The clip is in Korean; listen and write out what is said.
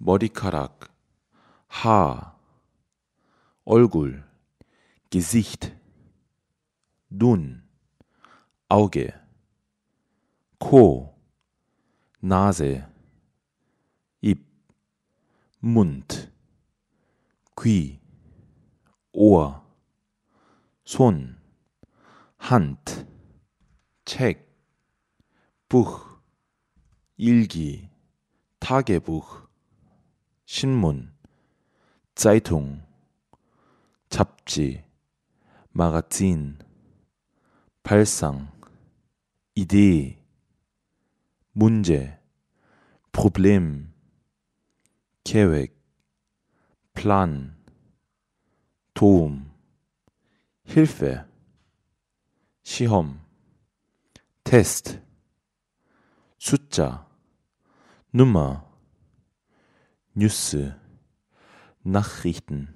머리카락, 하, 얼굴, Gesicht, 눈, Auge, 코, Nase, 입, Mund, 귀, Ohr, 손, Hand, 책, Buch, 일기, 타계부ch 신문, 자이통, 잡지, 마가틴 발상, 이디 문제, 프로블렘, 계획, 플란, 도움, 힐페, 시험, 테스트, 숫자, 누머 Nüsse, Nachrichten